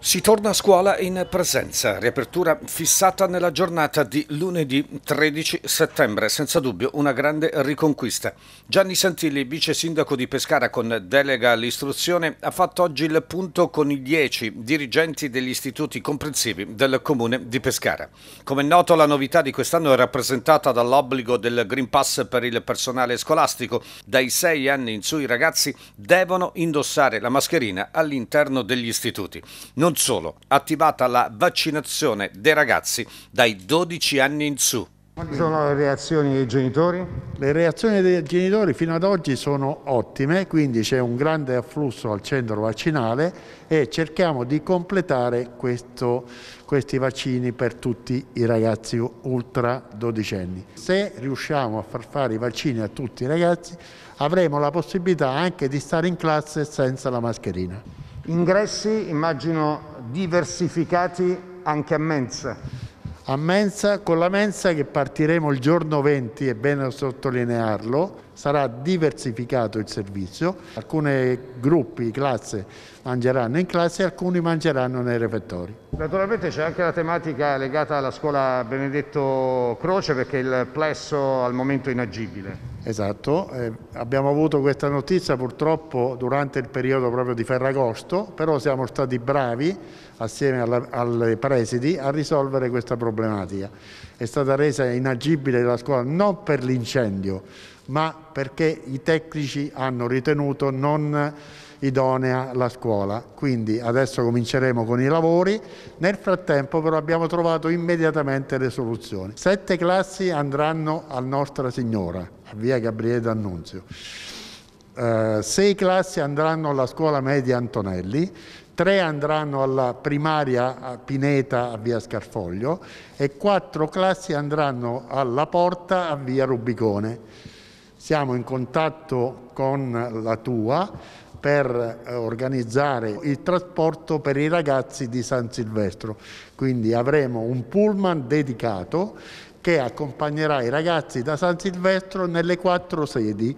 Si torna a scuola in presenza, riapertura fissata nella giornata di lunedì 13 settembre, senza dubbio una grande riconquista. Gianni Santilli, vice sindaco di Pescara con delega all'istruzione, ha fatto oggi il punto con i 10 dirigenti degli istituti comprensivi del comune di Pescara. Come noto la novità di quest'anno è rappresentata dall'obbligo del Green Pass per il personale scolastico. Dai 6 anni in su i ragazzi devono indossare la mascherina all'interno degli istituti. Non non solo, attivata la vaccinazione dei ragazzi dai 12 anni in su. Quali sono le reazioni dei genitori? Le reazioni dei genitori fino ad oggi sono ottime, quindi c'è un grande afflusso al centro vaccinale e cerchiamo di completare questo, questi vaccini per tutti i ragazzi ultra dodicenni. Se riusciamo a far fare i vaccini a tutti i ragazzi avremo la possibilità anche di stare in classe senza la mascherina. Ingressi immagino diversificati anche a mensa. A mensa, con la mensa che partiremo il giorno 20, è bene sottolinearlo, sarà diversificato il servizio, alcuni gruppi, classe mangeranno in classe e alcuni mangeranno nei refettori. Naturalmente c'è anche la tematica legata alla scuola Benedetto Croce perché il plesso al momento è inagibile. Esatto, eh, abbiamo avuto questa notizia purtroppo durante il periodo proprio di Ferragosto, però siamo stati bravi assieme alla, alle presidi a risolvere questa problematica. È stata resa inagibile la scuola non per l'incendio, ma perché i tecnici hanno ritenuto non idonea la scuola. Quindi adesso cominceremo con i lavori, nel frattempo però abbiamo trovato immediatamente le soluzioni. Sette classi andranno a Nostra Signora, a via Gabriele D'Annunzio. Uh, sei classi andranno alla scuola media Antonelli, tre andranno alla primaria a Pineta a via Scarfoglio e quattro classi andranno alla porta a via Rubicone. Siamo in contatto con la tua per eh, organizzare il trasporto per i ragazzi di San Silvestro. Quindi avremo un pullman dedicato che accompagnerà i ragazzi da San Silvestro nelle quattro sedi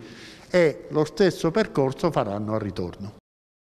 e lo stesso percorso faranno al ritorno.